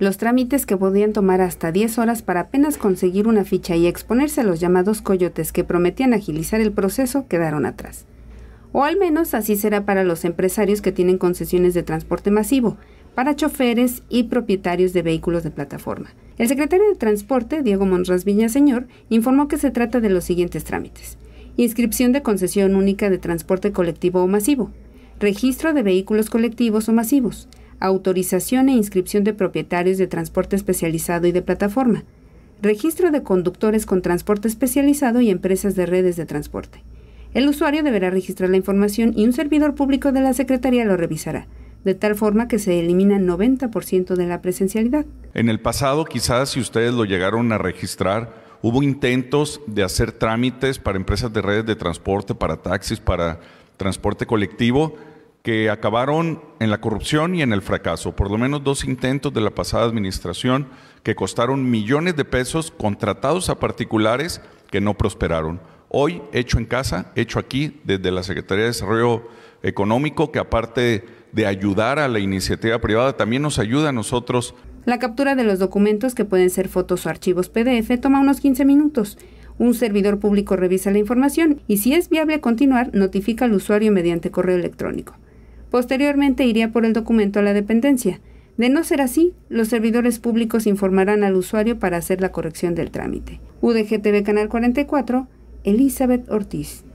los trámites que podían tomar hasta 10 horas para apenas conseguir una ficha y exponerse a los llamados coyotes que prometían agilizar el proceso quedaron atrás. O al menos así será para los empresarios que tienen concesiones de transporte masivo, para choferes y propietarios de vehículos de plataforma. El secretario de Transporte, Diego Monras Viñaseñor, informó que se trata de los siguientes trámites. Inscripción de concesión única de transporte colectivo o masivo. Registro de vehículos colectivos o masivos autorización e inscripción de propietarios de transporte especializado y de plataforma, registro de conductores con transporte especializado y empresas de redes de transporte. El usuario deberá registrar la información y un servidor público de la Secretaría lo revisará, de tal forma que se elimina el 90% de la presencialidad. En el pasado, quizás si ustedes lo llegaron a registrar, hubo intentos de hacer trámites para empresas de redes de transporte, para taxis, para transporte colectivo, que acabaron en la corrupción y en el fracaso. Por lo menos dos intentos de la pasada administración que costaron millones de pesos contratados a particulares que no prosperaron. Hoy, hecho en casa, hecho aquí, desde la Secretaría de Desarrollo Económico, que aparte de ayudar a la iniciativa privada, también nos ayuda a nosotros. La captura de los documentos, que pueden ser fotos o archivos PDF, toma unos 15 minutos. Un servidor público revisa la información y si es viable continuar, notifica al usuario mediante correo electrónico. Posteriormente iría por el documento a la dependencia. De no ser así, los servidores públicos informarán al usuario para hacer la corrección del trámite. UDGTV Canal 44, Elizabeth Ortiz.